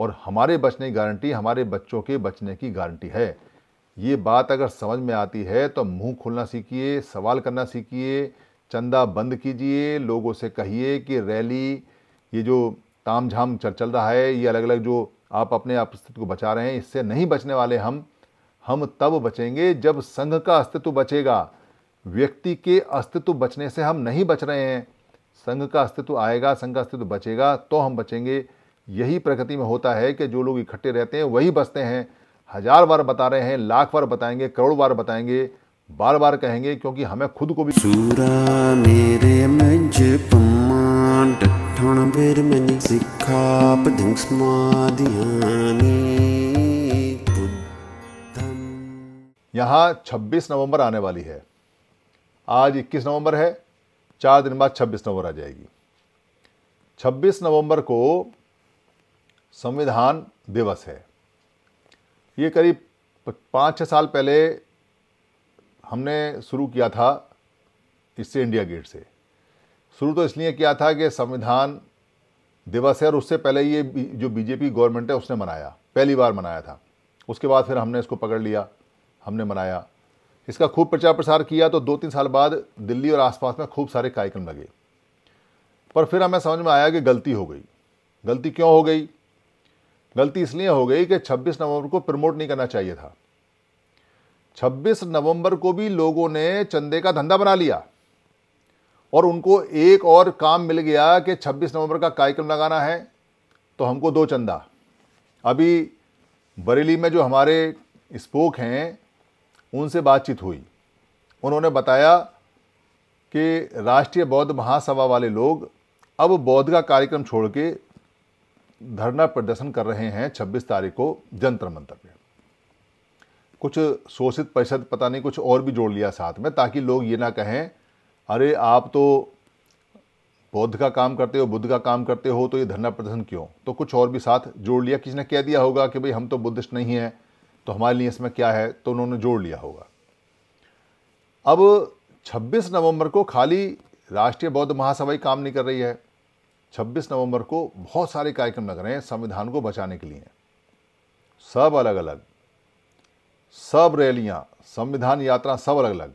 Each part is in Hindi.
और हमारे बचने की गारंटी हमारे बच्चों के बचने की गारंटी है ये बात अगर समझ में आती है तो मुंह खोलना सीखिए सवाल करना सीखिए चंदा बंद कीजिए लोगों से कहिए कि रैली ये जो ताम झाम चल चल रहा है ये अलग अलग जो आप अपने आप अस्तित्व को बचा रहे हैं इससे नहीं बचने वाले हम हम तब बचेंगे जब संघ का अस्तित्व बचेगा व्यक्ति के अस्तित्व बचने से हम नहीं बच रहे हैं संघ का अस्तित्व आएगा संघ का अस्तित्व बचेगा तो हम बचेंगे यही प्रकृति में होता है कि जो लोग इकट्ठे रहते हैं वही बसते हैं हजार बार बता रहे हैं लाख बार बताएंगे करोड़ बार बताएंगे बार बार कहेंगे क्योंकि हमें खुद को भी सूरा मेरे यहाँ 26 नवंबर आने वाली है आज 21 नवंबर है चार दिन बाद 26 नवंबर आ जाएगी 26 नवंबर को संविधान दिवस है ये करीब पाँच छः साल पहले हमने शुरू किया था इससे इंडिया गेट से शुरू तो इसलिए किया था कि संविधान दिवस है और उससे पहले ये जो बीजेपी गवर्नमेंट है उसने मनाया पहली बार मनाया था उसके बाद फिर हमने इसको पकड़ लिया हमने मनाया इसका खूब प्रचार प्रसार किया तो दो तीन साल बाद दिल्ली और आसपास में खूब सारे कार्यक्रम लगे पर फिर हमें समझ में आया कि गलती हो गई गलती क्यों हो गई गलती इसलिए हो गई कि 26 नवंबर को प्रमोट नहीं करना चाहिए था 26 नवंबर को भी लोगों ने चंदे का धंधा बना लिया और उनको एक और काम मिल गया कि 26 नवंबर का कार्यक्रम लगाना है तो हमको दो चंदा अभी बरेली में जो हमारे स्पोक हैं उनसे बातचीत हुई उन्होंने बताया कि राष्ट्रीय बौद्ध महासभा वाले लोग अब बौद्ध का कार्यक्रम छोड़ के धरना प्रदर्शन कर रहे हैं 26 तारीख को जंतर मंतर पे कुछ शोषित परिषद पता नहीं कुछ और भी जोड़ लिया साथ में ताकि लोग ये ना कहें अरे आप तो बौद्ध का काम करते हो बुद्ध का काम करते हो तो ये धरना प्रदर्शन क्यों तो कुछ और भी साथ जोड़ लिया किसी ने कह दिया होगा कि भाई हम तो बुद्धिस्ट नहीं हैं तो हमारे लिए इसमें क्या है तो उन्होंने जोड़ लिया होगा अब 26 नवंबर को खाली राष्ट्रीय बौद्ध महासभा ही काम नहीं कर रही है छब्बीस नवंबर को बहुत सारे कार्यक्रम लग रहे हैं संविधान को बचाने के लिए सब अलग अलग सब रैलियां संविधान यात्रा सब अलग अलग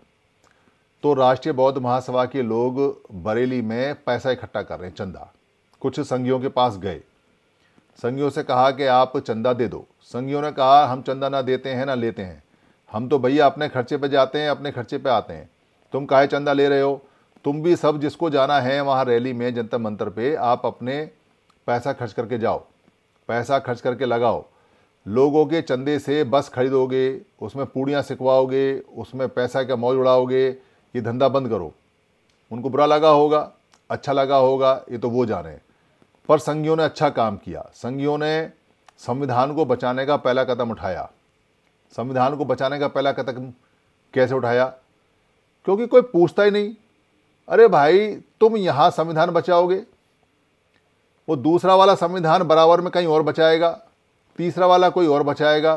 तो राष्ट्रीय बौद्ध महासभा के लोग बरेली में पैसा इकट्ठा कर रहे हैं चंदा कुछ संघियों के पास गए संघियों से कहा कि आप चंदा दे दो संघियों ने कहा हम चंदा ना देते हैं ना लेते हैं हम तो भैया अपने खर्चे पे जाते हैं अपने खर्चे पे आते हैं तुम काहे चंदा ले रहे हो तुम भी सब जिसको जाना है वहाँ रैली में जनता मंत्र पे आप अपने पैसा खर्च करके जाओ पैसा खर्च करके लगाओ लोगों के चंदे से बस खरीदोगे उसमें पूड़ियाँ सिकवाओगे उसमें पैसा का मौज उड़ाओगे ये धंधा बंद करो उनको बुरा लगा होगा अच्छा लगा होगा ये तो वो जाने पर संघियों ने अच्छा काम किया संघियों ने संविधान को बचाने का पहला कदम उठाया संविधान को बचाने का पहला कदम कैसे उठाया क्योंकि कोई पूछता ही नहीं अरे भाई तुम यहाँ संविधान बचाओगे वो दूसरा वाला संविधान बराबर में कहीं और बचाएगा तीसरा वाला कोई और बचाएगा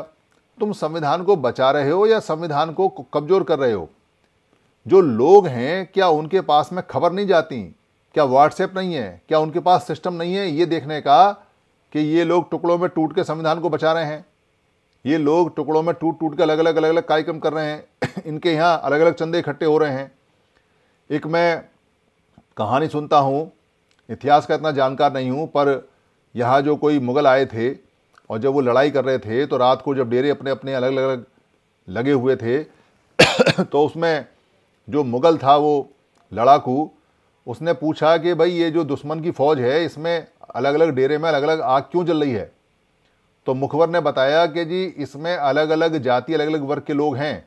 तुम संविधान को बचा रहे हो या संविधान को कमज़ोर कर रहे हो जो लोग हैं क्या उनके पास में खबर नहीं जाती क्या व्हाट्सएप नहीं है क्या उनके पास सिस्टम नहीं है ये देखने का कि ये लोग टुकड़ों में टूट के संविधान को बचा रहे हैं ये लोग टुकड़ों में टूट टूट के अलग अलग अलग अलग कार्यक्रम कर रहे हैं इनके यहाँ अलग अलग चंदे इकट्ठे हो रहे हैं एक मैं कहानी सुनता हूँ इतिहास का इतना जानकार नहीं हूँ पर यहाँ जो कोई मुग़ल आए थे और जब वो लड़ाई कर रहे थे तो रात को जब डेरे अपने अपने अलग अलग लगे हुए थे तो उसमें जो मुग़ल था वो लड़ाकू उसने पूछा कि भाई ये जो दुश्मन की फ़ौज है इसमें अलग अलग डेरे में अलग अलग आग क्यों जल रही है तो मुखबर ने बताया कि जी इसमें अलग अलग जाति अलग अलग वर्ग के लोग हैं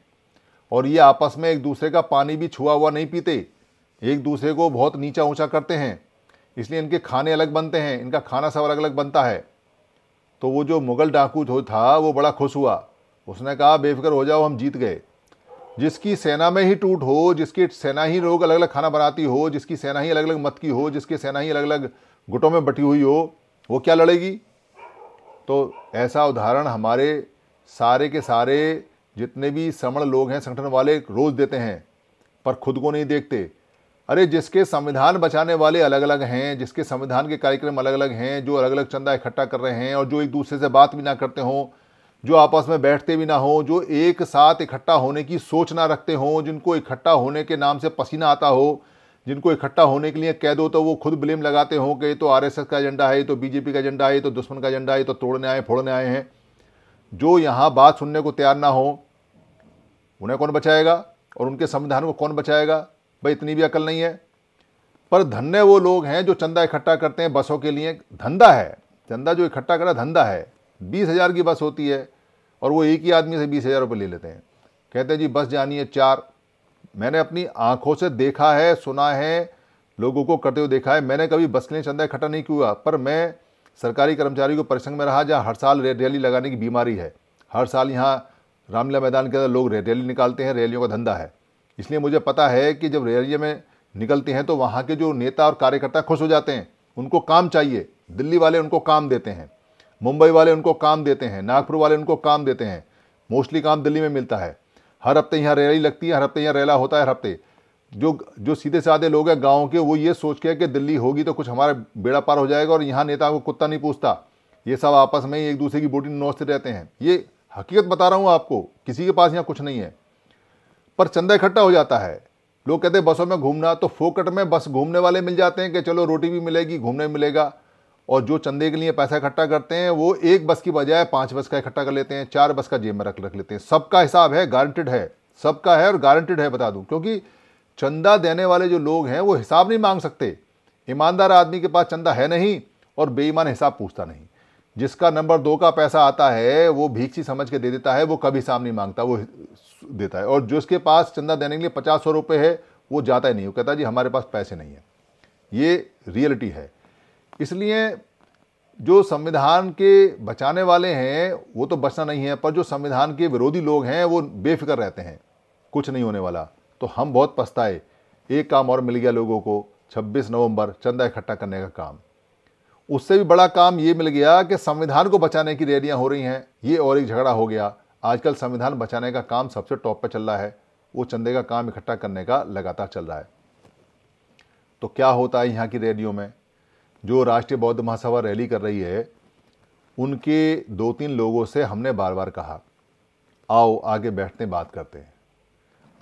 और ये आपस में एक दूसरे का पानी भी छुआ हुआ नहीं पीते एक दूसरे को बहुत नीचा ऊंचा करते हैं इसलिए इनके खाने अलग बनते हैं इनका खाना सब अलग अलग बनता है तो वो जो मुग़ल डाकू जो था वो बड़ा खुश हुआ उसने कहा बेफिक्र हो जाओ हम जीत गए जिसकी सेना में ही टूट हो जिसकी सेना ही लोग अलग अलग खाना बनाती हो जिसकी सेना ही अलग अलग मत की हो जिसकी सेना ही अलग अलग गुटों में बटी हुई हो वो क्या लड़ेगी तो ऐसा उदाहरण हमारे सारे के सारे जितने भी श्रमण लोग हैं संगठन वाले रोज़ देते हैं पर खुद को नहीं देखते अरे जिसके संविधान बचाने वाले अलग अलग हैं जिसके संविधान के कार्यक्रम अलग अलग हैं जो अलग अलग चंदा इकट्ठा कर रहे हैं और जो एक दूसरे से बात भी ना करते हों जो आपस में बैठते भी ना हों जो एक साथ इकट्ठा होने की सोच ना रखते हों जिनको इकट्ठा होने के नाम से पसीना आता हो जिनको इकट्ठा होने के लिए कह दो तो वो खुद ब्लेम लगाते हों कि तो आरएसएस का एजेंडा है तो बीजेपी का एजेंडा है तो दुश्मन का एजेंडा है तो तोड़ने आए फोड़ने आए हैं जो यहाँ बात सुनने को तैयार ना हो उन्हें कौन बचाएगा और उनके संविधान को कौन बचाएगा भाई इतनी भी अकल नहीं है पर धन्य वो लोग हैं जो चंदा इकट्ठा करते हैं बसों के लिए धंधा है चंदा जो इकट्ठा करा धंधा है बीस हज़ार की बस होती है और वो एक ही आदमी से बीस हज़ार रुपये ले लेते हैं कहते हैं जी बस जानी है चार मैंने अपनी आंखों से देखा है सुना है लोगों को करते हुए देखा है मैंने कभी बस के लिए चंदा इकट्ठा नहीं किया पर मैं सरकारी कर्मचारियों को परिसंघ में रहा जहाँ हर साल रैली लगाने की बीमारी है हर साल यहाँ रामलीला मैदान के अंदर लोग रैली निकालते हैं रैलियों का धंधा है इसलिए मुझे पता है कि जब रैली में निकलते हैं तो वहाँ के जो नेता और कार्यकर्ता खुश हो जाते हैं उनको काम चाहिए दिल्ली वाले उनको काम देते हैं मुंबई वाले उनको काम देते हैं नागपुर वाले उनको काम देते हैं मोस्टली काम दिल्ली में मिलता है हर हफ्ते यहाँ रैली लगती है हर हफ्ते यहाँ रैला होता है हर हफ्ते जो जो सीधे साधे लोग हैं गांव के वो ये सोच के कि दिल्ली होगी तो कुछ हमारा बेड़ा पार हो जाएगा और यहाँ नेता को कुत्ता नहीं पूछता ये सब आपस में ही एक दूसरे की बोटी नोचते रहते हैं ये हकीकत बता रहा हूँ आपको किसी के पास यहाँ कुछ नहीं है पर चंदा इकट्ठा हो जाता है लोग कहते हैं बसों में घूमना तो फोकट में बस घूमने वाले मिल जाते हैं कि चलो रोटी भी मिलेगी घूमने मिलेगा और जो चंदे के लिए पैसा इकट्ठा करते हैं वो एक बस की बजाय पाँच बस का इकट्ठा कर लेते हैं चार बस का जेब में रख रख लेते हैं सबका हिसाब है गारंटेड है सबका है और गारंटेड है बता दूँ क्योंकि चंदा देने वाले जो लोग हैं वो हिसाब नहीं मांग सकते ईमानदार आदमी के पास चंदा है नहीं और बेईमान हिसाब पूछता नहीं जिसका नंबर दो का पैसा आता है वो सी समझ के दे देता है वो कभी हिसाब नहीं मांगता वो देता है और जिसके पास चंदा देने के लिए पचास सौ रुपये है वो जाता ही नहीं वो कहता जी हमारे पास पैसे नहीं है ये रियलिटी है इसलिए जो संविधान के बचाने वाले हैं वो तो बचना नहीं है पर जो संविधान के विरोधी लोग हैं वो बेफिक्र रहते हैं कुछ नहीं होने वाला तो हम बहुत पछताए एक काम और मिल गया लोगों को 26 नवंबर चंदा इकट्ठा करने का काम उससे भी बड़ा काम ये मिल गया कि संविधान को बचाने की रैलियाँ हो रही हैं ये और एक झगड़ा हो गया आजकल संविधान बचाने का काम सबसे टॉप पर चल रहा है वो चंदे का काम इकट्ठा करने का लगातार चल रहा है तो क्या होता है यहाँ की रैलियों में जो राष्ट्रीय बौद्ध महासभा रैली कर रही है उनके दो तीन लोगों से हमने बार बार कहा आओ आगे बैठते बात करते हैं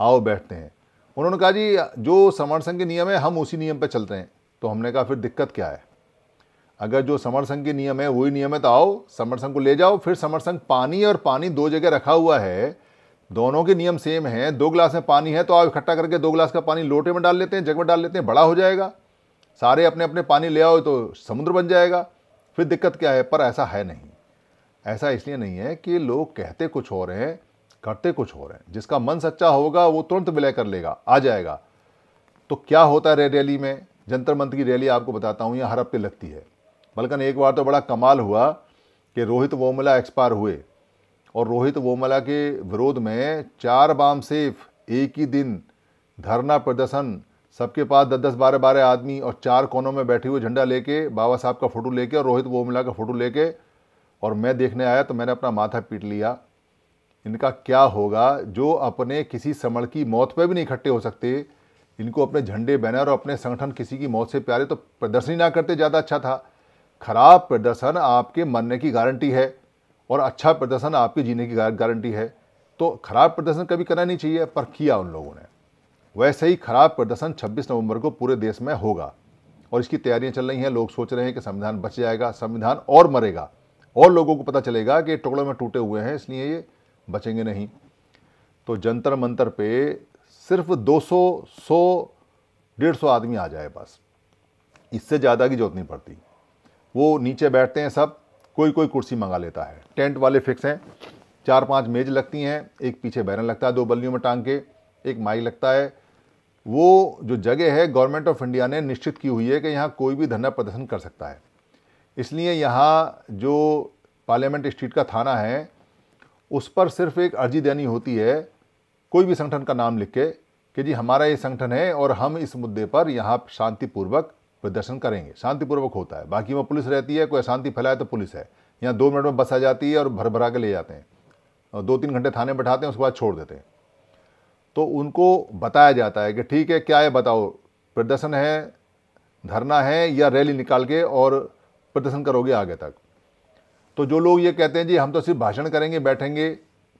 आओ बैठते हैं उन्होंने कहा जी जो समर संघ के नियम है हम उसी नियम पर चलते हैं तो हमने कहा फिर दिक्कत क्या है अगर जो समर संघ के नियम है वही नियम है तो आओ समर संघ को ले जाओ फिर समर संघ पानी और पानी दो जगह रखा हुआ है दोनों के नियम सेम हैं दो गिलास में पानी है तो आप इकट्ठा करके दो गिलास का पानी लोटे में डाल लेते हैं जग में डाल लेते हैं बड़ा हो जाएगा सारे अपने अपने पानी ले आओ तो समुद्र बन जाएगा फिर दिक्कत क्या है पर ऐसा है नहीं ऐसा इसलिए नहीं है कि लोग कहते कुछ और हैं करते कुछ हो रहे हैं जिसका मन सच्चा होगा वो तुरंत विलय कर लेगा आ जाएगा तो क्या होता है रैली में जंतर मंत्र की रैली आपको बताता हूँ यहाँ हर हफ्ते लगती है बल्कि एक बार तो बड़ा कमाल हुआ कि रोहित वोमला एक्सपायर हुए और रोहित वोमला के विरोध में चार बाम सेफ एक ही दिन धरना प्रदर्शन सबके पास दस दस बारह बारह आदमी और चार कोनों में बैठे हुए झंडा लेके बाबा साहब का फ़ोटो लेके और रोहित वोमला का फ़ोटो लेके और मैं देखने आया तो मैंने अपना माथा पीट लिया इनका क्या होगा जो अपने किसी समण की मौत पर भी नहीं इकट्ठे हो सकते इनको अपने झंडे बैनर और अपने संगठन किसी की मौत से प्यारे तो प्रदर्शन ही ना करते ज़्यादा अच्छा था खराब प्रदर्शन आपके मरने की गारंटी है और अच्छा प्रदर्शन आपके जीने की गारंटी है तो खराब प्रदर्शन कभी करना नहीं चाहिए पर किया उन लोगों ने वैसे ही खराब प्रदर्शन 26 नवंबर को पूरे देश में होगा और इसकी तैयारियां चल रही हैं लोग सोच रहे हैं कि संविधान बच जाएगा संविधान और मरेगा और लोगों को पता चलेगा कि टुकड़ों में टूटे हुए हैं इसलिए ये बचेंगे नहीं तो जंतर मंतर पे सिर्फ 200 100 150 आदमी आ जाए बस इससे ज़्यादा की जरूरत नहीं पड़ती वो नीचे बैठते हैं सब कोई कोई कुर्सी मंगा लेता है टेंट वाले फिक्स हैं चार पांच मेज लगती हैं एक पीछे बैरन लगता है दो बल्लियों में टांग के एक माइक लगता है वो जो जगह है गवर्नमेंट ऑफ इंडिया ने निश्चित की हुई है कि यहाँ कोई भी धरना प्रदर्शन कर सकता है इसलिए यहाँ जो पार्लियामेंट स्ट्रीट का थाना है उस पर सिर्फ एक अर्जी देनी होती है कोई भी संगठन का नाम लिख के कि जी हमारा ये संगठन है और हम इस मुद्दे पर यहाँ शांतिपूर्वक प्रदर्शन करेंगे शांतिपूर्वक होता है बाकी वहाँ पुलिस रहती है कोई अशांति फैलाए तो पुलिस है यहाँ दो मिनट में बस आ जाती है और भर भरा के ले जाते हैं और दो तीन घंटे थाने बैठाते हैं उसके बाद छोड़ देते हैं तो उनको बताया जाता है कि ठीक है क्या है बताओ प्रदर्शन है धरना है या रैली निकाल के और प्रदर्शन करोगे आगे तक तो जो लोग ये कहते हैं जी हम तो सिर्फ भाषण करेंगे बैठेंगे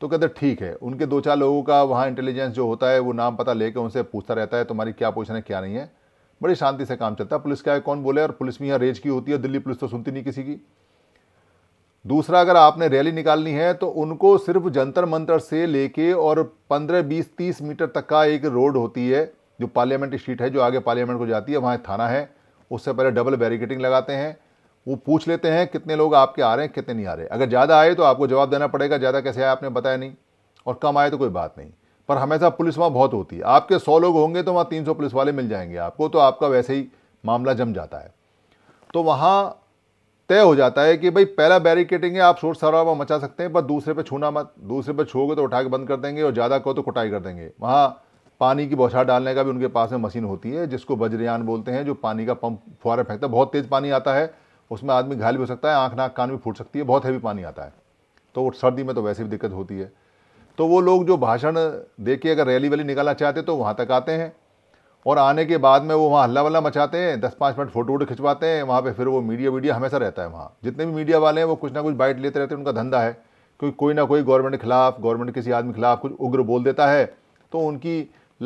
तो कहते ठीक है उनके दो चार लोगों का वहाँ इंटेलिजेंस जो होता है वो नाम पता लेकर उनसे पूछता रहता है तुम्हारी क्या पोजिशन है क्या नहीं है बड़ी शांति से काम चलता है पुलिस क्या है कौन बोले और पुलिस में यहाँ रेज की होती है दिल्ली पुलिस तो सुनती नहीं किसी की दूसरा अगर आपने रैली निकालनी है तो उनको सिर्फ जंतर मंतर से लेके और 15, 20, 30 मीटर तक का एक रोड होती है जो पार्लियामेंट स्ट्रीट है जो आगे पार्लियामेंट को जाती है वहाँ थाना है उससे पहले डबल बैरिकेटिंग लगाते हैं वो पूछ लेते हैं कितने लोग आपके आ रहे हैं कितने नहीं आ रहे अगर ज़्यादा आए तो आपको जवाब देना पड़ेगा ज़्यादा कैसे आए आपने बताया नहीं और कम आए तो कोई बात नहीं पर हमेशा पुलिस वहाँ बहुत होती है आपके सौ लोग होंगे तो वहाँ तीन सौ पुलिस वाले मिल जाएंगे आपको तो आपका वैसे ही मामला जम जाता है तो वहाँ तय हो जाता है कि भाई पहला बैरिकेटिंग है आप शोर शराबा मचा सकते हैं पर दूसरे पे छूना मत दूसरे पे छूओगे तो उठा के बंद कर देंगे और ज़्यादा कहो तो कुटाई कर देंगे वहाँ पानी की बौछार डालने का भी उनके पास में मशीन होती है जिसको बजरियान बोलते हैं जो पानी का पंप फुहारा फेंकता है बहुत तेज़ पानी आता है उसमें आदमी घायल भी हो सकता है आँख नाक कान भी फूट सकती है बहुत हैवी पानी आता है तो सर्दी में तो वैसे भी दिक्कत होती है तो वो लोग जो भाषण दे के अगर रैली वैली निकालना चाहते तो वहाँ तक आते हैं और आने के बाद में वो वहाँ हल्ला वल्ला मचाते हैं दस पाँच मिनट फ़ोटो वोटो खिंचवाते हैं वहाँ पे फिर वो मीडिया वीडिया हमेशा रहता है वहाँ जितने भी मीडिया वाले हैं वो कुछ ना कुछ बाइट लेते रहते हैं उनका धंधा है क्योंकि कोई ना कोई गवर्नमेंट के खिलाफ गवर्नमेंट किसी आदमी के खिलाफ कुछ उग्र बोल देता है तो उनकी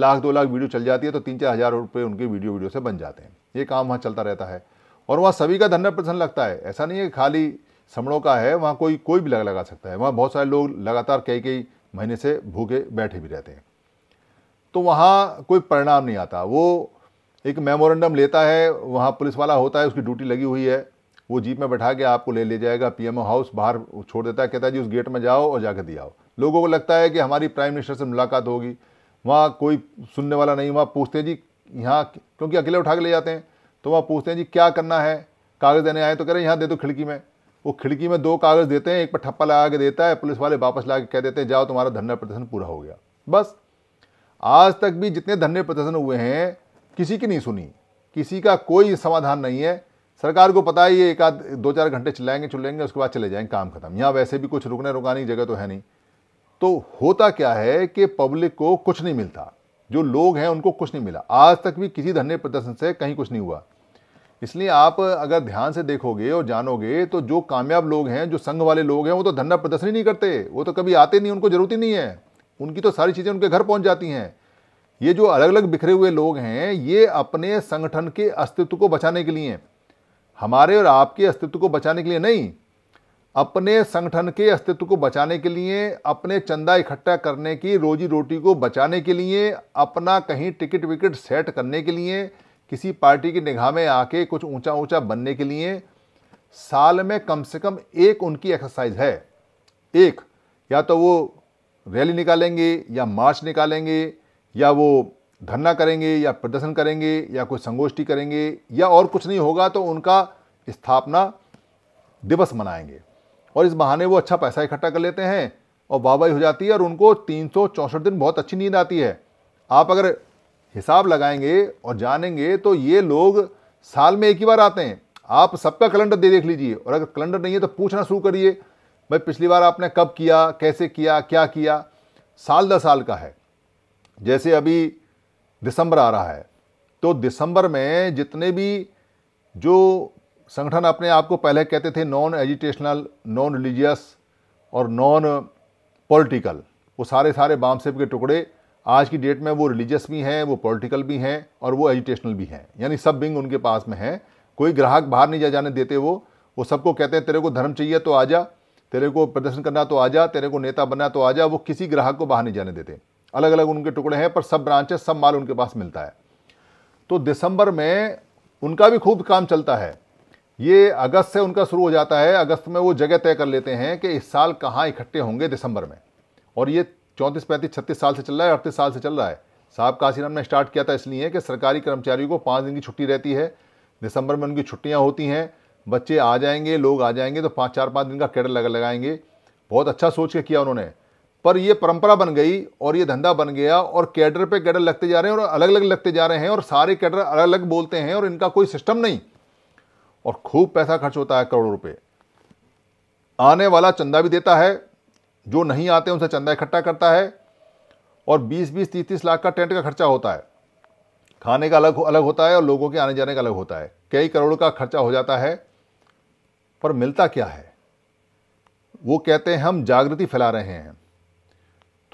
लाख दो लाख वीडियो चल जाती है तो तीन चार हज़ार रुपये उनकी वीडियो वीडियो से बन जाते हैं ये काम वहाँ चलता रहता है और वहाँ सभी का धन्य प्रसन्न लगता है ऐसा नहीं है खाली समड़ों का है वहाँ कोई कोई भी लगा लगा सकता है वहाँ बहुत सारे लोग लगातार कई कई महीने से भूखे बैठे भी रहते हैं तो वहाँ कोई परिणाम नहीं आता वो एक मेमोरेंडम लेता है वहाँ पुलिस वाला होता है उसकी ड्यूटी लगी हुई है वो जीप में बैठा के आपको ले ले जाएगा पीएमओ हाउस बाहर छोड़ देता है कहता है जी उस गेट में जाओ और जाकर दिया आओ लोगों को लगता है कि हमारी प्राइम मिनिस्टर से मुलाकात होगी वहाँ कोई सुनने वाला नहीं वहाँ पूछते हैं जी यहाँ क्योंकि अकेले उठा के ले जाते हैं तो वह पूछते हैं जी क्या करना है कागज़ देने आए तो कह रहे हैं यहाँ दे दो खिड़की में वो खिड़की में दो कागज़ देते हैं एक पर ठप्पा लगा के देता है पुलिस वाले वापस ला के कह देते हैं जाओ तुम्हारा धरना प्रदर्शन पूरा हो गया बस आज तक भी जितने धरने प्रदर्शन हुए हैं किसी की नहीं सुनी किसी का कोई समाधान नहीं है सरकार को पता ही है एक आध दो चार घंटे चिल्लाएंगे चुलेंगे उसके बाद चले जाएंगे काम खत्म यहाँ वैसे भी कुछ रुकने रुकाने की जगह तो है नहीं तो होता क्या है कि पब्लिक को कुछ नहीं मिलता जो लोग हैं उनको कुछ नहीं मिला आज तक भी किसी धरने प्रदर्शन से कहीं कुछ नहीं हुआ इसलिए आप अगर ध्यान से देखोगे और जानोगे तो जो कामयाब लोग हैं जो संघ वाले लोग हैं वो तो धरना प्रदर्शन ही नहीं करते वो तो कभी आते नहीं उनको ज़रूरत ही नहीं है उनकी तो सारी चीज़ें उनके घर पहुंच जाती हैं ये जो अलग अलग बिखरे हुए लोग हैं ये अपने संगठन के अस्तित्व को बचाने के लिए हमारे और आपके अस्तित्व को बचाने के लिए नहीं अपने संगठन के अस्तित्व को बचाने के लिए अपने चंदा इकट्ठा करने की रोजी रोटी को बचाने के लिए अपना कहीं टिकट विकट सेट करने के लिए किसी पार्टी की निगाह में आके कुछ ऊंचा ऊंचा बनने के लिए साल में कम से कम एक उनकी एक्सरसाइज है एक या तो वो रैली निकालेंगे या मार्च निकालेंगे या वो धरना करेंगे या प्रदर्शन करेंगे या कोई संगोष्ठी करेंगे या और कुछ नहीं होगा तो उनका स्थापना दिवस मनाएंगे और इस बहाने वो अच्छा पैसा इकट्ठा कर लेते हैं और वाहवाही हो जाती है और उनको तीन दिन बहुत अच्छी नींद आती है आप अगर हिसाब लगाएंगे और जानेंगे तो ये लोग साल में एक ही बार आते हैं आप सबका कैलेंडर दे देख लीजिए और अगर कैलेंडर नहीं है तो पूछना शुरू करिए भाई पिछली बार आपने कब किया कैसे किया क्या किया साल दस साल का है जैसे अभी दिसंबर आ रहा है तो दिसंबर में जितने भी जो संगठन अपने आप को पहले कहते थे नॉन एजुटेशनल नॉन रिलीजियस और नॉन पॉलिटिकल वो सारे सारे बाम सेब के टुकड़े आज की डेट में वो रिलीजियस भी हैं वो पॉलिटिकल भी हैं और वो एजुटेशनल भी हैं यानी सब विंग उनके पास में हैं कोई ग्राहक बाहर नहीं जा जाने देते वो वो सबको कहते हैं तेरे को धर्म चाहिए तो आ जा तेरे को प्रदर्शन करना तो आ जा तेरे को नेता बनना तो आ जा वो किसी ग्राहक को बाहर नहीं जाने देते अलग अलग उनके टुकड़े हैं पर सब ब्रांचेस सब माल उनके पास मिलता है तो दिसंबर में उनका भी खूब काम चलता है ये अगस्त से उनका शुरू हो जाता है अगस्त में वो जगह तय कर लेते हैं कि इस साल कहाँ इकट्ठे होंगे दिसंबर में और ये चौंतीस पैंतीस छत्तीस साल से चल रहा है अड़तीस साल से चल रहा है साहब काशीराम ने स्टार्ट किया था इसलिए कि सरकारी कर्मचारियों को पाँच दिन की छुट्टी रहती है दिसंबर में उनकी छुट्टियाँ होती हैं बच्चे आ जाएंगे लोग आ जाएंगे तो पाँच चार पाँच दिन का कैडर लगा लगाएंगे बहुत अच्छा सोच के किया उन्होंने पर ये परंपरा बन गई और ये धंधा बन गया और कैडर पे कैडर लगते जा रहे हैं और अलग अलग लगते जा रहे हैं और सारे कैडर अलग अलग बोलते हैं और इनका कोई सिस्टम नहीं और खूब पैसा खर्च होता है करोड़ों रुपए आने वाला चंदा भी देता है जो नहीं आते उनसे चंदा इकट्ठा करता है और 20-20 30-30 लाख का टेंट का खर्चा होता है खाने का अलग अलग होता है और लोगों के आने जाने का अलग होता है कई करोड़ का खर्चा हो जाता है पर मिलता क्या है वो कहते हैं हम जागृति फैला रहे हैं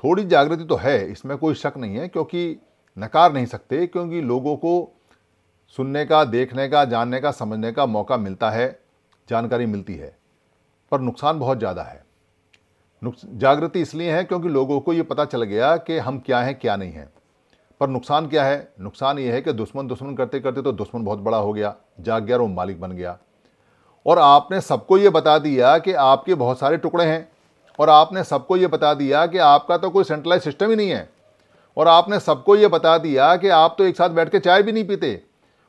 थोड़ी जागृति तो है इसमें कोई शक नहीं है क्योंकि नकार नहीं सकते क्योंकि लोगों को सुनने का देखने का जानने का समझने का मौका मिलता है जानकारी मिलती है पर नुकसान बहुत ज़्यादा है जागृति इसलिए है क्योंकि लोगों को ये पता चल गया कि हम क्या हैं क्या नहीं हैं पर नुकसान क्या है नुकसान ये है कि दुश्मन दुश्मन करते करते तो दुश्मन बहुत बड़ा हो गया जाग गया और वो मालिक बन गया और आपने सबको ये बता दिया कि आपके बहुत सारे टुकड़े हैं और आपने सबको ये बता दिया कि आपका तो कोई सेंट्रलाइज सिस्टम ही नहीं है और आपने सबको ये बता दिया कि आप तो एक साथ बैठ के चाय भी नहीं पीते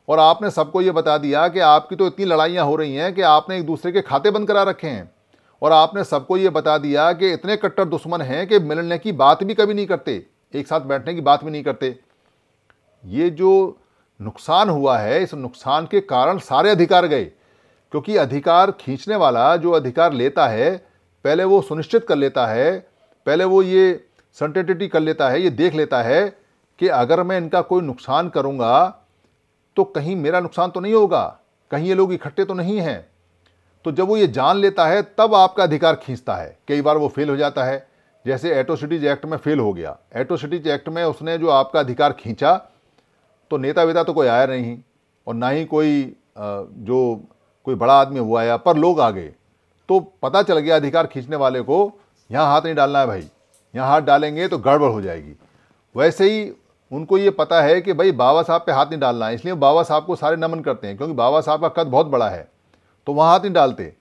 और आपने सबको ये बता दिया कि आपकी तो इतनी लड़ाइयाँ हो रही हैं कि आपने एक दूसरे के खाते बंद करा रखे हैं और आपने सबको ये बता दिया कि इतने कट्टर दुश्मन हैं कि मिलने की बात भी कभी नहीं करते एक साथ बैठने की बात भी नहीं करते ये जो नुकसान हुआ है इस नुकसान के कारण सारे अधिकार गए क्योंकि अधिकार खींचने वाला जो अधिकार लेता है पहले वो सुनिश्चित कर लेता है पहले वो ये सर्टेनिटी कर लेता है ये देख लेता है कि अगर मैं इनका कोई नुकसान करूँगा तो कहीं मेरा नुकसान तो नहीं होगा कहीं ये लोग इकट्ठे तो नहीं हैं तो जब वो ये जान लेता है तब आपका अधिकार खींचता है कई बार वो फेल हो जाता है जैसे एटोसिटीज एक्ट में फेल हो गया एटोसिटीज एक्ट में उसने जो आपका अधिकार खींचा तो नेता वेता तो कोई आया नहीं और ना ही कोई जो कोई बड़ा आदमी हुआ आया पर लोग आ गए तो पता चल गया अधिकार खींचने वाले को यहाँ हाथ नहीं डालना है भाई यहाँ हाथ डालेंगे तो गड़बड़ हो जाएगी वैसे ही उनको ये पता है कि भाई बाबा साहब पे हाथ नहीं डालना है इसलिए बाबा साहब को सारे नमन करते हैं क्योंकि बाबा साहब का कद बहुत बड़ा है तो वहाँ हाथ नहीं डालते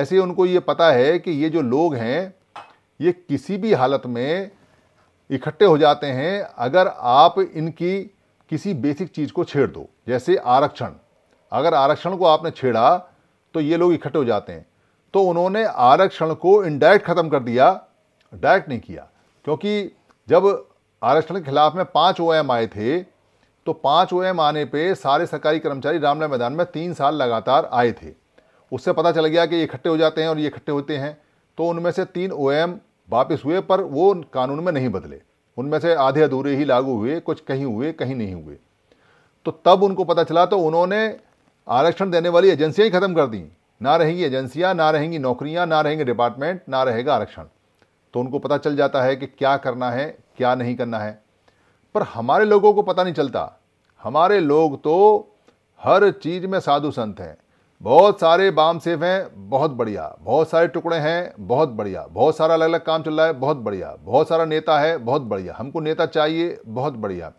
ऐसे उनको ये पता है कि ये जो लोग हैं ये किसी भी हालत में इकट्ठे हो जाते हैं अगर आप इनकी किसी बेसिक चीज़ को छेड़ दो जैसे आरक्षण अगर आरक्षण को आपने छेड़ा तो ये लोग इकट्ठे हो जाते हैं तो उन्होंने आरक्षण को इनडायरेक्ट ख़त्म कर दिया डायरेक्ट नहीं किया क्योंकि जब आरक्षण के खिलाफ में पाँच ओ आए थे तो पाँच ओ आने पे सारे सरकारी कर्मचारी रामलाल मैदान में तीन साल लगातार आए थे उससे पता चल गया कि ये इकट्ठे हो जाते हैं और ये इकट्ठे होते हैं तो उनमें से तीन ओ वापस हुए पर वो कानून में नहीं बदले उनमें से आधे अधूरे ही लागू हुए कुछ कहीं हुए कहीं नहीं हुए तो तब उनको पता चला तो उन्होंने आरक्षण देने वाली एजेंसियाँ ही ख़त्म कर दी ना रहेंगी एजेंसियाँ ना रहेंगी नौकरियाँ ना रहेंगे डिपार्टमेंट ना रहेगा आरक्षण तो उनको पता चल जाता है कि क्या करना है क्या नहीं करना है पर हमारे लोगों को पता नहीं चलता हमारे लोग तो हर चीज़ में साधु संत हैं बहुत सारे बाम सेफ हैं बहुत बढ़िया बहुत सारे टुकड़े हैं बहुत बढ़िया बहुत सारा अलग अलग काम चल रहा है बहुत बढ़िया बहुत सारा नेता है बहुत बढ़िया हमको नेता चाहिए बहुत बढ़िया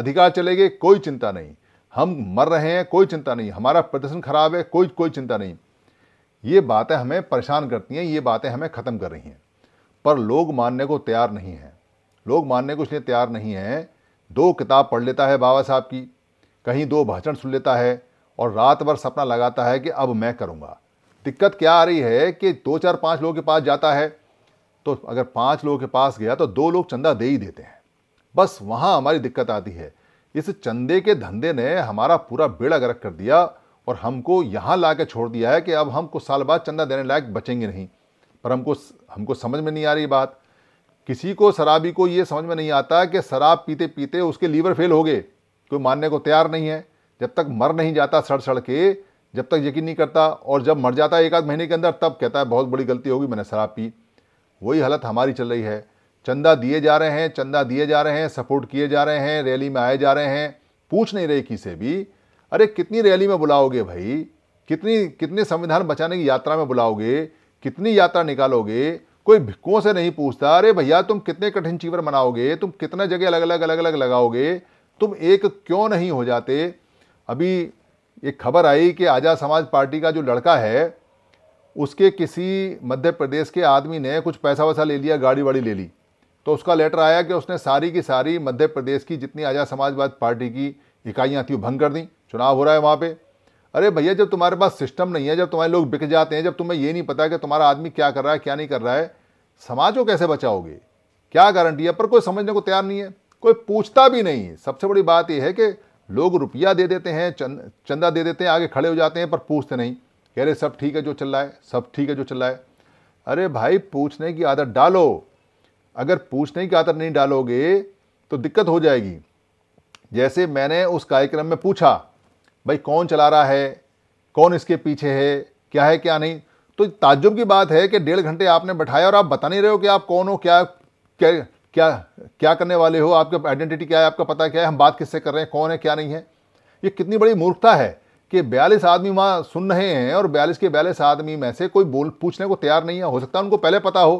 अधिकार चले गए कोई चिंता नहीं हम मर रहे हैं कोई चिंता नहीं हमारा प्रदर्शन खराब है कोई कोई चिंता नहीं ये बातें हमें परेशान करती हैं ये बातें हमें ख़त्म कर रही हैं पर लोग मानने को तैयार नहीं हैं लोग मानने को इसलिए तैयार नहीं हैं दो किताब पढ़ लेता है बाबा साहब की कहीं दो भाषण सुन लेता है और रात भर सपना लगाता है कि अब मैं करूँगा दिक्कत क्या आ रही है कि दो चार पाँच लोगों के पास जाता है तो अगर पाँच लोगों के पास गया तो दो लोग चंदा दे ही देते हैं बस वहाँ हमारी दिक्कत आती है इस चंदे के धंधे ने हमारा पूरा बेड़ा गर्क कर दिया और हमको यहाँ ला छोड़ दिया है कि अब हम कुछ साल बाद चंदा देने लायक बचेंगे नहीं पर हमको हमको समझ में नहीं आ रही बात किसी को शराबी को ये समझ में नहीं आता कि शराब पीते पीते उसके लीवर फेल हो गए कोई मानने को तैयार नहीं है जब तक मर नहीं जाता सड़ सड़ के जब तक यकीन नहीं करता और जब मर जाता है एक आध महीने के अंदर तब कहता है बहुत बड़ी गलती होगी मैंने शराब पी वही हालत हमारी चल रही है चंदा दिए जा रहे हैं चंदा दिए जा रहे हैं सपोर्ट किए जा रहे हैं रैली में आए जा रहे हैं पूछ नहीं रहे किसे भी अरे कितनी रैली में बुलाओगे भाई कितनी कितने संविधान बचाने की यात्रा में बुलाओगे कितनी यात्रा निकालोगे कोई भिक्कों से नहीं पूछता अरे भैया तुम कितने कठिन चीवर मनाओगे तुम कितना जगह अलग अलग अलग अलग लगाओगे तुम एक क्यों नहीं हो जाते अभी एक खबर आई कि आज़ाद समाज पार्टी का जो लड़का है उसके किसी मध्य प्रदेश के आदमी ने कुछ पैसा वैसा ले लिया गाड़ी वाड़ी ले ली तो उसका लेटर आया कि उसने सारी की सारी मध्य प्रदेश की जितनी आज़ाद समाजवाद पार्टी की इकाइयाँ थी वो भंग कर दी चुनाव हो रहा है वहाँ पे अरे भैया जब तुम्हारे पास सिस्टम नहीं है जब तुम्हारे लोग बिक जाते हैं जब तुम्हें ये नहीं पता कि तुम्हारा आदमी क्या कर रहा है क्या नहीं कर रहा है समाज को कैसे बचाओगे क्या गारंटी है पर कोई समझने को तैयार नहीं है कोई पूछता भी नहीं है सबसे बड़ी बात यह है कि लोग रुपया दे देते हैं चंद चंदा दे देते हैं आगे खड़े हो जाते हैं पर पूछते नहीं कह रहे सब ठीक है जो चल रहा है सब ठीक है जो चल रहा है अरे भाई पूछने की आदत डालो अगर पूछने की आदत नहीं डालोगे तो दिक्कत हो जाएगी जैसे मैंने उस कार्यक्रम में पूछा भाई कौन चला रहा है कौन इसके पीछे है क्या है क्या नहीं तो ताज्जुब की बात है कि डेढ़ घंटे आपने बैठाया और आप बता नहीं रहे हो कि आप कौन हो क्या क्या क्या क्या करने वाले हो आपके आइडेंटिटी क्या है आपका पता क्या है हम बात किससे कर रहे हैं कौन है क्या नहीं है ये कितनी बड़ी मूर्खता है कि बयालीस आदमी वहाँ सुन रहे हैं और बयालीस के बयालीस आदमी में से कोई बोल पूछने को तैयार नहीं है हो सकता है उनको पहले पता हो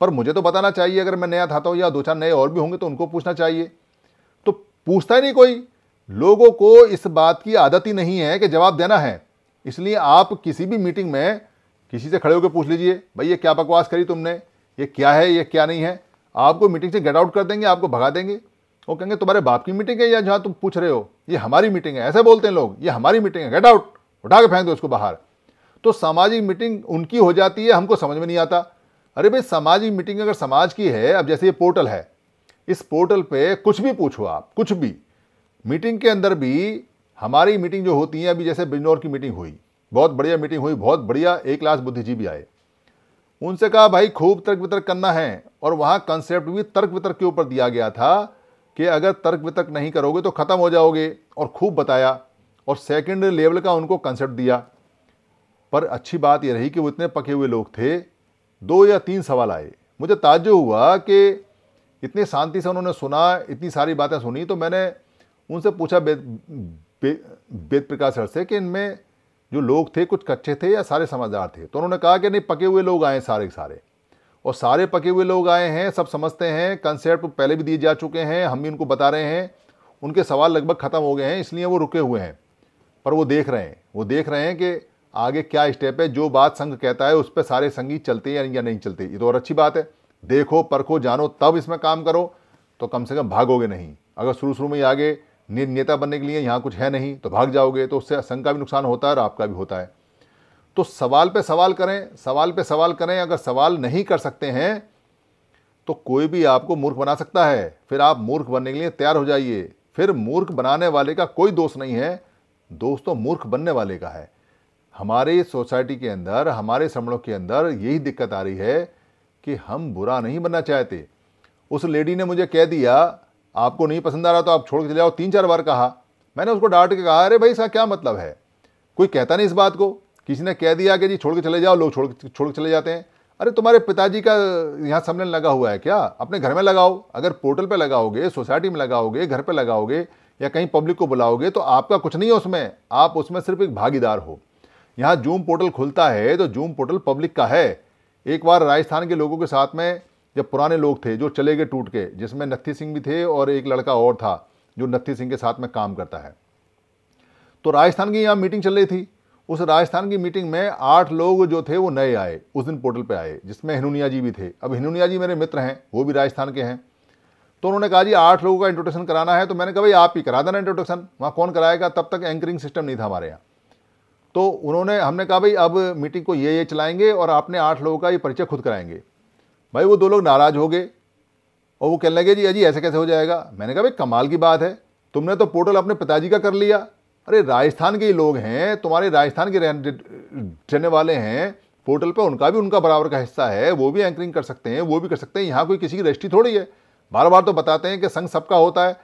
पर मुझे तो बताना चाहिए अगर मैं नया था तो या दो चार नए और भी होंगे तो उनको पूछना चाहिए तो पूछता ही नहीं कोई लोगों को इस बात की आदत ही नहीं है कि जवाब देना है इसलिए आप किसी भी मीटिंग में किसी से खड़े होकर पूछ लीजिए भाई ये क्या बकवास करी तुमने ये क्या है ये क्या नहीं है आपको मीटिंग से गेट आउट कर देंगे आपको भगा देंगे वो कहेंगे तुम्हारे बाप की मीटिंग है या जहाँ तुम पूछ रहे हो ये हमारी मीटिंग है ऐसे बोलते हैं लोग ये हमारी मीटिंग है गेट आउट उठा के फेंक दो उसको बाहर तो सामाजिक मीटिंग उनकी हो जाती है हमको समझ में नहीं आता अरे भाई सामाजिक मीटिंग अगर समाज की है अब जैसे ये पोर्टल है इस पोर्टल पे कुछ भी पूछो आप कुछ भी मीटिंग के अंदर भी हमारी मीटिंग जो होती है अभी जैसे बिजनौर की मीटिंग हुई बहुत बढ़िया मीटिंग हुई बहुत बढ़िया एक लाख बुद्धिजीवी आए उनसे कहा भाई खूब तर्क वितर्क करना है और वहाँ कंसेप्ट भी तर्क वितर्क के ऊपर दिया गया था कि अगर तर्क वितर्क नहीं करोगे तो ख़त्म हो जाओगे और खूब बताया और सेकेंड लेवल का उनको कंसेप्ट दिया पर अच्छी बात यह रही कि वो इतने पके हुए लोग थे दो या तीन सवाल आए मुझे ताज्जुब हुआ कि इतनी शांति से उन्होंने सुना इतनी सारी बातें सुनी तो मैंने उनसे पूछा वेद वेद प्रकाश सर से कि इनमें जो लोग थे कुछ कच्चे थे या सारे समझदार थे तो उन्होंने कहा कि नहीं पके हुए लोग आए सारे के सारे और सारे पके हुए लोग आए हैं सब समझते हैं कंसेप्ट तो पहले भी दिए जा चुके हैं हम भी उनको बता रहे हैं उनके सवाल लगभग ख़त्म हो गए हैं इसलिए वो रुके हुए हैं पर वो देख रहे हैं वो देख रहे हैं कि आगे क्या स्टेप है जो बात संघ कहता है उस पर सारे संगीत चलते हैं या नहीं चलते ये तो और अच्छी बात है देखो परखो जानो तब इसमें काम करो तो कम से कम भागोगे नहीं अगर शुरू शुरू में ही आगे नेता बनने के लिए यहाँ कुछ है नहीं तो भाग जाओगे तो उससे संघ का भी नुकसान होता है और आपका भी होता है तो सवाल पे सवाल करें सवाल पे सवाल करें अगर सवाल नहीं कर सकते हैं तो कोई भी आपको मूर्ख बना सकता है फिर आप मूर्ख बनने के लिए तैयार हो जाइए फिर मूर्ख बनाने वाले का कोई दोस्त नहीं है दोस्त तो मूर्ख बनने वाले का है हमारे सोसाइटी के अंदर हमारे समणों के अंदर यही दिक्कत आ रही है कि हम बुरा नहीं बनना चाहते उस लेडी ने मुझे कह दिया आपको नहीं पसंद आ रहा तो आप छोड़ के चले जाओ तीन चार बार कहा मैंने उसको डांट के कहा अरे भाई इसका क्या मतलब है कोई कहता नहीं इस बात को किसी ने कह दिया कि जी छोड़ के चले जाओ लोग छोड़ छोड़ के चले जाते हैं अरे तुम्हारे पिताजी का यहाँ सम्मेलन लगा हुआ है क्या अपने घर में लगाओ अगर पोर्टल पे लगाओगे सोसाइटी में लगाओगे घर पे लगाओगे या कहीं पब्लिक को बुलाओगे तो आपका कुछ नहीं है उसमें आप उसमें सिर्फ एक भागीदार हो यहाँ जूम पोर्टल खुलता है तो जूम पोर्टल पब्लिक का है एक बार राजस्थान के लोगों के साथ में जब पुराने लोग थे जो चले गए टूट के जिसमें नत्थी सिंह भी थे और एक लड़का और था जो नत्थी सिंह के साथ में काम करता है तो राजस्थान की यहाँ मीटिंग चल रही थी उस राजस्थान की मीटिंग में आठ लोग जो थे वो नए आए उस दिन पोर्टल पे आए जिसमें हिनुनिया जी भी थे अब हिनुनिया जी मेरे मित्र हैं वो भी राजस्थान के हैं तो उन्होंने कहा जी आठ लोगों का इंट्रोडक्शन कराना है तो मैंने कहा भाई आप ही करा देना इंट्रोडक्शन वहाँ कौन कराएगा तब तक एंकरिंग सिस्टम नहीं था हमारे यहाँ तो उन्होंने हमने कहा भाई अब मीटिंग को ये ये चलाएंगे और आपने आठ लोगों का ये परिचय खुद कराएंगे भाई वो दो लोग नाराज हो गए और वो कहने लगे जी अजी ऐसे कैसे हो जाएगा मैंने कहा भाई कमाल की बात है तुमने तो पोर्टल अपने पिताजी का कर लिया अरे राजस्थान के ही लोग हैं तुम्हारे राजस्थान के रहने वाले हैं पोर्टल पर उनका भी उनका बराबर का हिस्सा है वो भी एंकरिंग कर सकते हैं वो भी कर सकते हैं यहाँ कोई किसी की रजिस्ट्री थोड़ी है बार बार तो बताते हैं कि संघ सबका होता है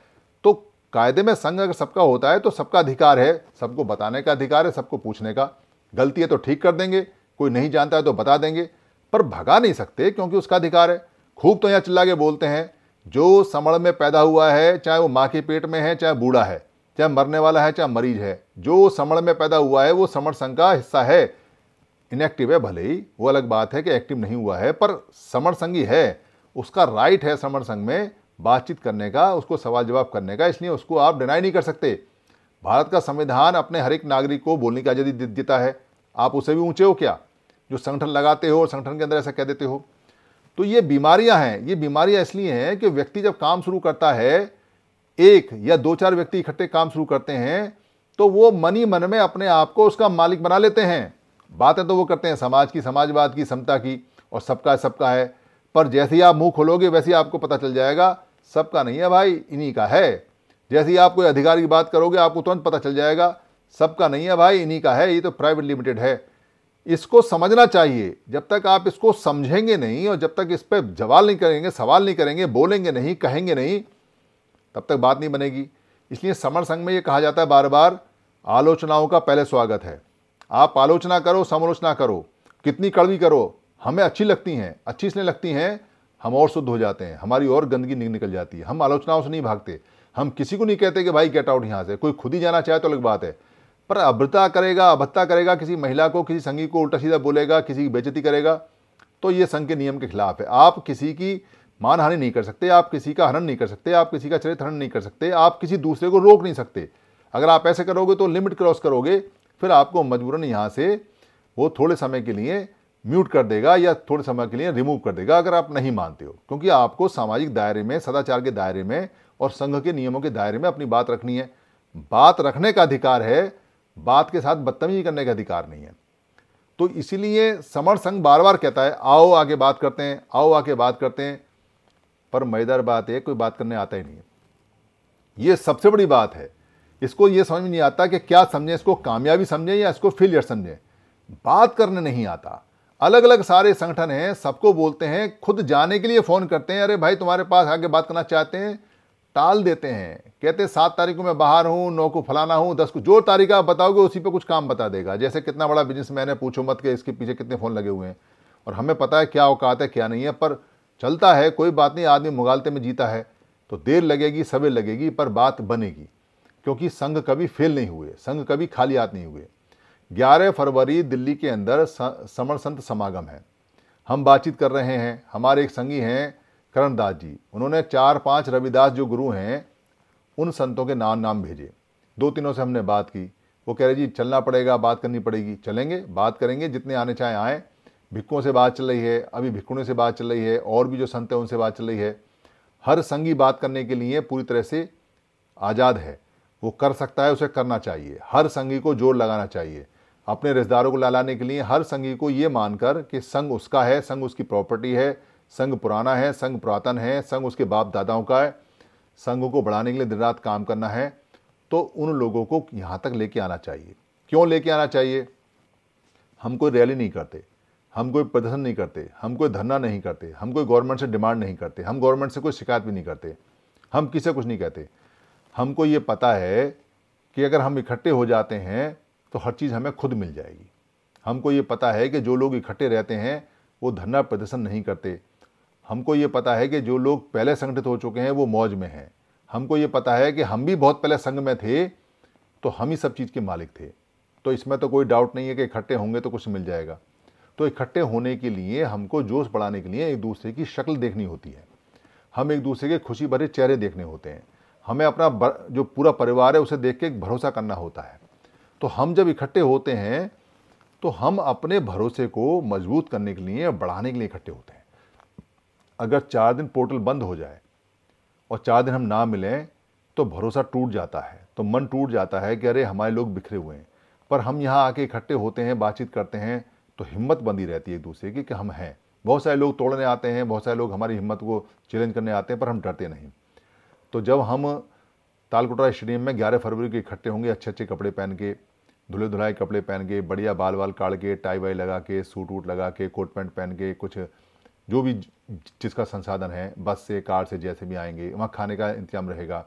तो कायदे में संघ अगर सबका होता है तो सबका अधिकार है सबको बताने का अधिकार है सबको पूछने का गलती है तो ठीक कर देंगे कोई नहीं जानता है तो बता देंगे पर भगा नहीं सकते क्योंकि उसका अधिकार है खूब तो यहाँ चिल्ला के बोलते हैं जो समण में पैदा हुआ है चाहे वो माँ के पेट में है चाहे बूढ़ा है चाहे मरने वाला है चाहे मरीज है जो समण में पैदा हुआ है वो समण संघ का हिस्सा है इनएक्टिव है भले ही वो अलग बात है कि एक्टिव नहीं हुआ है पर समण संघी है उसका राइट है समण संघ में बातचीत करने का उसको सवाल जवाब करने का इसलिए उसको आप डिनाई नहीं कर सकते भारत का संविधान अपने हर एक नागरिक को बोलने की आज़ादी देता है आप उसे भी ऊंचे हो क्या जो संगठन लगाते हो और संगठन के अंदर ऐसा कह देते हो तो ये बीमारियां हैं ये बीमारियां इसलिए हैं कि व्यक्ति जब काम शुरू करता है एक या दो चार व्यक्ति इकट्ठे काम शुरू करते हैं तो वो मन ही मन में अपने आप को उसका मालिक बना लेते हैं बातें तो वो करते हैं समाज की समाजवाद की समता की और सबका सबका है पर जैसे ही आप मुंह खोलोगे वैसे ही आपको पता चल जाएगा सबका नहीं है भाई इन्हीं का है जैसे ही आप कोई अधिकार की बात करोगे आपको तुरंत पता चल जाएगा सबका नहीं है भाई इन्हीं का है ये तो प्राइवेट लिमिटेड है इसको समझना चाहिए जब तक आप इसको समझेंगे नहीं और जब तक इस पर जवाब नहीं करेंगे सवाल नहीं करेंगे बोलेंगे नहीं कहेंगे नहीं तब तक बात नहीं बनेगी इसलिए समर संघ में ये कहा जाता है बार बार आलोचनाओं का पहले स्वागत है आप आलोचना करो समालोचना करो कितनी कड़वी करो हमें अच्छी लगती हैं अच्छी इसलिए लगती हैं हम और शुद्ध हो जाते हैं हमारी और गंदगी निकल जाती है हम आलोचनाओं से नहीं भागते हम किसी को नहीं कहते कि भाई गेट आउट यहाँ से कोई खुद ही जाना चाहे तो अलग बात है पर अभ्रता करेगा अभत्ता करेगा किसी महिला को किसी संगी को उल्टा सीधा बोलेगा किसी की बेचती करेगा तो ये संघ के नियम के खिलाफ है आप किसी की मानहानि नहीं कर सकते आप किसी का हनन नहीं कर सकते आप किसी का चरित्र हनन नहीं कर सकते आप किसी दूसरे को रोक नहीं सकते अगर आप ऐसे करोगे तो लिमिट क्रॉस करोगे फिर आपको मजबूरन यहाँ से वो थोड़े समय के लिए म्यूट कर देगा या थोड़े समय के लिए रिमूव कर देगा अगर आप नहीं मानते हो क्योंकि आपको सामाजिक दायरे में सदाचार के दायरे में और संघ के नियमों के दायरे में अपनी बात रखनी है बात रखने का अधिकार है बात के साथ बदतमीजी करने का अधिकार नहीं है तो इसीलिए समर संघ बार बार कहता है आओ आके बात करते हैं आओ आके बात करते हैं पर मजेदार बात है कोई बात करने आता ही नहीं है ये सबसे बड़ी बात है इसको ये समझ में नहीं आता कि क्या समझें इसको कामयाबी समझें या इसको फेलियर समझें बात करने नहीं आता अलग अलग सारे संगठन हैं सबको बोलते हैं खुद जाने के लिए फ़ोन करते हैं अरे भाई तुम्हारे पास आके बात करना चाहते हैं टाल देते हैं कहते सात तारीख को मैं बाहर हूँ नौ को फलाना हूँ दस को जो तारीख आप बताओगे उसी पर कुछ काम बता देगा जैसे कितना बड़ा बिजनेस मैन है पूछो मत के इसके पीछे कितने फ़ोन लगे हुए हैं और हमें पता है क्या औकात है क्या नहीं है पर चलता है कोई बात नहीं आदमी मुगालते में जीता है तो देर लगेगी सवेर लगेगी पर बात बनेगी क्योंकि संघ कभी फेल नहीं हुए संघ कभी खाली हाथ नहीं हुए 11 फरवरी दिल्ली के अंदर समर संत समागम है हम बातचीत कर रहे हैं हमारे एक संगी हैं करणदास जी उन्होंने चार पांच रविदास जो गुरु हैं उन संतों के नाम नाम भेजे दो तीनों से हमने बात की वो कह रहे जी चलना पड़ेगा बात करनी पड़ेगी चलेंगे बात करेंगे जितने आने चाहे आए भिक्कों से बात चल रही है अभी भिक्कुणों से बात चल रही है और भी जो संत हैं उनसे बात चल रही है हर संगी बात करने के लिए पूरी तरह से आज़ाद है वो कर सकता है उसे करना चाहिए हर संगी को जोर लगाना चाहिए अपने रिश्तेदारों को लालाने के लिए हर संगी को ये मानकर कि संग उसका है संग उसकी प्रॉपर्टी है संघ पुराना है संघ पुरातन है संघ उसके बाप दादाओं का है संघ को बढ़ाने के लिए दिन रात काम करना है तो उन लोगों को यहाँ तक लेके आना चाहिए क्यों लेके आना चाहिए हम कोई रैली नहीं करते हम कोई प्रदर्शन नहीं करते हम कोई धरना नहीं करते हम कोई गवर्नमेंट से डिमांड नहीं करते हम गवर्नमेंट से कोई शिकायत भी नहीं करते हम किसे कुछ नहीं कहते हमको ये पता है कि अगर हम इकट्ठे हो जाते हैं तो हर चीज़ हमें खुद मिल जाएगी हमको ये पता है कि जो लोग इकट्ठे रहते हैं वो धरना प्रदर्शन नहीं करते हमको ये पता है कि जो लोग पहले संगठित हो चुके हैं वो मौज में हैं हमको ये पता है कि हम भी बहुत पहले संघ में थे तो हम ही सब चीज़ के मालिक थे तो इसमें तो कोई डाउट नहीं है कि इकट्ठे होंगे तो कुछ मिल जाएगा तो इकट्ठे होने के लिए हमको जोश बढ़ाने के लिए एक दूसरे की शक्ल देखनी होती है हम एक दूसरे के खुशी भरे चेहरे देखने होते हैं हमें अपना जो पूरा परिवार है उसे देख के भरोसा करना होता है तो हम जब इकट्ठे होते हैं तो हम अपने भरोसे को मजबूत करने के लिए बढ़ाने के लिए इकट्ठे होते हैं अगर चार दिन पोर्टल बंद हो जाए और चार दिन हम ना मिलें तो भरोसा टूट जाता है तो मन टूट जाता है कि अरे हमारे लोग बिखरे हुए हैं पर हम यहाँ आके इकट्ठे होते हैं बातचीत करते हैं तो हिम्मत बंदी रहती है एक दूसरे की कि हम हैं बहुत सारे लोग तोड़ने आते हैं बहुत सारे लोग हमारी हिम्मत को चैलेंज करने आते हैं पर हम डरते नहीं तो जब हम तालकोटरा स्टेडियम में ग्यारह फरवरी को इकट्ठे होंगे अच्छे अच्छे कपड़े पहन के धुले धुलाए कपड़े पहन के बढ़िया बाल बाल काट के टाई वाई लगा के सूट वूट लगा के कोट पैंट पहन के कुछ जो भी जिसका संसाधन है बस से कार से जैसे भी आएंगे वहाँ खाने का इंतजाम रहेगा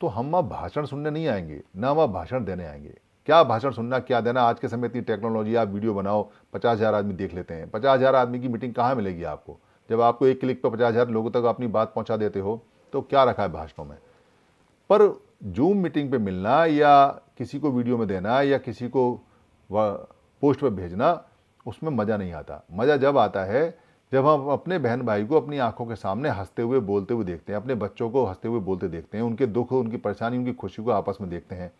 तो हम वहाँ भाषण सुनने नहीं आएंगे ना वहाँ भाषण देने आएंगे क्या भाषण सुनना क्या देना आज के समय इतनी टेक्नोलॉजी आप वीडियो बनाओ पचास हज़ार आदमी देख लेते हैं पचास हज़ार आदमी की मीटिंग कहाँ मिलेगी आपको जब आपको एक क्लिक पर पचास हज़ार लोगों तक अपनी बात पहुँचा देते हो तो क्या रखा है भाषणों में पर जूम मीटिंग पे मिलना या किसी को वीडियो में देना या किसी को पोस्ट पर भेजना उसमें मज़ा नहीं आता मज़ा जब आता है जब हम अपने बहन भाई को अपनी आंखों के सामने हंसते हुए बोलते हुए देखते हैं अपने बच्चों को हंसते हुए बोलते देखते हैं उनके दुख उनकी परेशानी उनकी खुशी को आपस में देखते हैं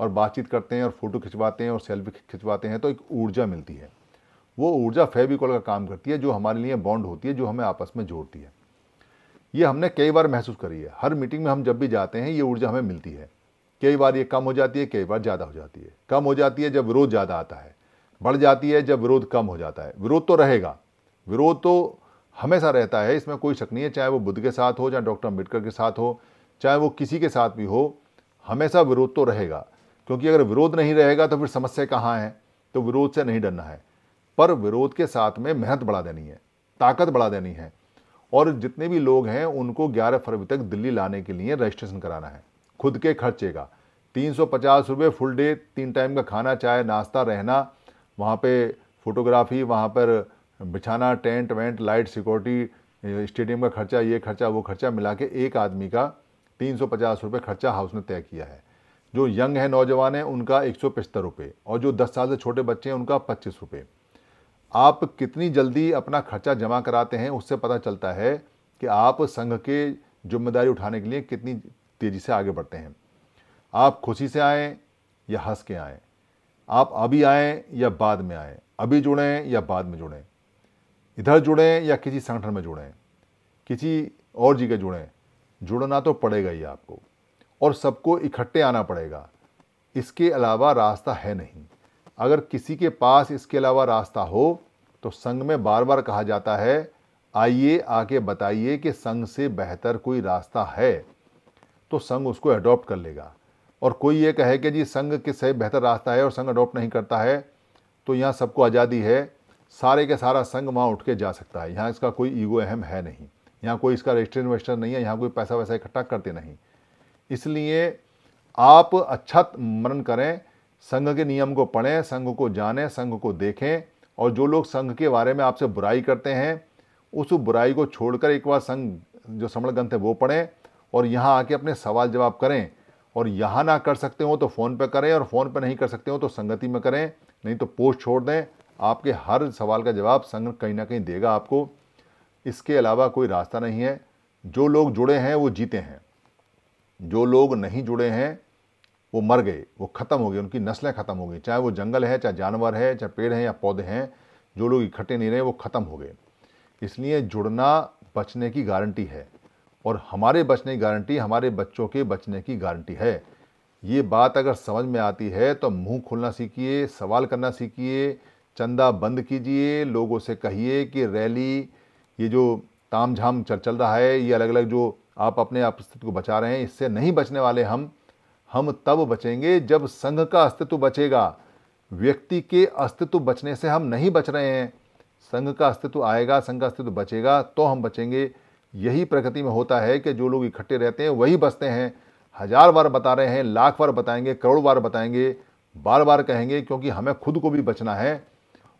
और बातचीत करते हैं और फ़ोटो खिंचवाते हैं और सेल्फी खिंचवाते हैं तो एक ऊर्जा मिलती है वो ऊर्जा फेविकॉल का काम करती है जो हमारे लिए बॉन्ड होती है जो हमें आपस में जोड़ती है ये हमने कई बार महसूस करी है हर मीटिंग में हम जब भी जाते हैं ये ऊर्जा हमें मिलती है कई बार ये कम हो जाती है कई बार ज़्यादा हो जाती है कम हो जाती है जब विरोध ज़्यादा आता है बढ़ जाती है जब विरोध कम हो जाता है विरोध तो रहेगा विरोध तो हमेशा रहता है इसमें कोई शक नहीं है चाहे वो बुद्ध के साथ हो चाहे डॉक्टर अम्बेडकर के साथ हो चाहे वो किसी के साथ भी हो हमेशा विरोध तो रहेगा क्योंकि अगर विरोध नहीं रहेगा तो फिर समस्या कहाँ है तो विरोध से नहीं डरना है पर विरोध के साथ में मेहनत बढ़ा देनी है ताकत बढ़ा देनी है और जितने भी लोग हैं उनको 11 फरवरी तक दिल्ली लाने के लिए रजिस्ट्रेशन कराना है खुद के खर्चे का तीन सौ फुल डे तीन टाइम का खाना चाहे नाश्ता रहना वहाँ पे फोटोग्राफी वहाँ पर बिछाना टेंट वेंट लाइट सिक्योरिटी स्टेडियम का खर्चा ये खर्चा वो खर्चा मिला के एक आदमी का तीन सौ पचास रुपये खर्चा हाउस ने तय किया है जो यंग है नौजवान है उनका एक सौ पचहत्तर रुपये और जो दस साल से छोटे बच्चे हैं उनका पच्चीस रुपये आप कितनी जल्दी अपना खर्चा जमा कराते हैं उससे पता चलता है कि आप संघ के जिम्मेदारी उठाने के लिए कितनी तेज़ी से आगे बढ़ते हैं आप खुशी से आएँ या हंस के आएँ आप अभी आएँ या बाद में आएँ अभी जुड़ें या बाद में जुड़ें इधर जुड़ें या किसी संगठन में जुड़ें किसी और जगह जुड़ें जुड़ना तो पड़ेगा ही आपको और सबको इकट्ठे आना पड़ेगा इसके अलावा रास्ता है नहीं अगर किसी के पास इसके अलावा रास्ता हो तो संघ में बार बार कहा जाता है आइए आके बताइए कि संघ से बेहतर कोई रास्ता है तो संघ उसको अडॉप्ट कर लेगा और कोई ये कहे कि जी संघ किससे बेहतर रास्ता है और संघ अडॉप्ट नहीं करता है तो यहाँ सबको आज़ादी है सारे के सारा संघ वहाँ उठ के जा सकता है यहाँ इसका कोई ईगो अहम है नहीं यहाँ कोई इसका रजिस्टर इन्वेस्टर नहीं है यहाँ कोई पैसा वैसा इकट्ठा करते नहीं इसलिए आप अच्छा मनन करें संघ के नियम को पढ़ें संघ को जानें संघ को देखें और जो लोग संघ के बारे में आपसे बुराई करते हैं उस बुराई को छोड़कर एक बार संघ जो समण ग्रंथ है वो पढ़ें और यहाँ आके अपने सवाल जवाब करें और यहाँ ना कर सकते हो तो फ़ोन पर करें और फ़ोन पर नहीं कर सकते हो तो संगति में करें नहीं तो पोस्ट छोड़ दें आपके हर सवाल का जवाब संघ कहीं ना कहीं देगा आपको इसके अलावा कोई रास्ता नहीं है जो लोग जुड़े हैं वो जीते हैं जो लोग नहीं जुड़े हैं वो मर गए वो ख़त्म हो गए उनकी नस्लें ख़त्म हो गई चाहे वो जंगल है चाहे जानवर है चाहे पेड़ हैं या पौधे हैं जो लोग इकट्ठे नहीं रहे वो ख़त्म हो गए इसलिए जुड़ना बचने की गारंटी है और हमारे बचने की गारंटी हमारे बच्चों के बचने की गारंटी है ये बात अगर समझ में आती है तो मुंह खोलना सीखिए सवाल करना सीखिए चंदा बंद कीजिए लोगों से कहिए कि रैली ये जो ताम झाम चल चल रहा है ये अलग अलग जो आप अपने आप अस्तित्व को बचा रहे हैं इससे नहीं बचने वाले हम हम तब बचेंगे जब संघ का अस्तित्व बचेगा व्यक्ति के अस्तित्व बचने से हम नहीं बच रहे हैं संघ का अस्तित्व आएगा संघ का अस्तित्व बचेगा तो हम बचेंगे यही प्रकृति में होता है कि जो लोग इकट्ठे रहते हैं वही बसते हैं हजार बार बता रहे हैं लाख बार बताएंगे करोड़ बार बताएंगे बार बार कहेंगे क्योंकि हमें खुद को भी बचना है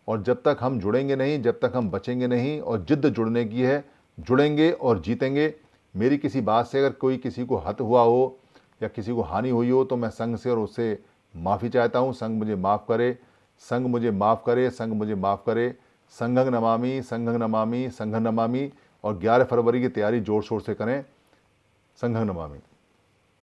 और जब तक हम जुड़ेंगे नहीं जब तक हम बचेंगे नहीं और जिद्द जुड़ने की है जुड़ेंगे और जीतेंगे मेरी किसी बात से अगर कोई किसी को हत हुआ हो या किसी को हानि हुई हो तो मैं संघ से और उससे माफ़ी चाहता हूँ संघ मुझे माफ़ करे संघ मुझे माफ़ करे संघ मुझे माफ़ करे संघंग नमामी संघंग नमामी संघ नमामी और 11 फरवरी की तैयारी ज़ोर शोर से करें संघंग नमामी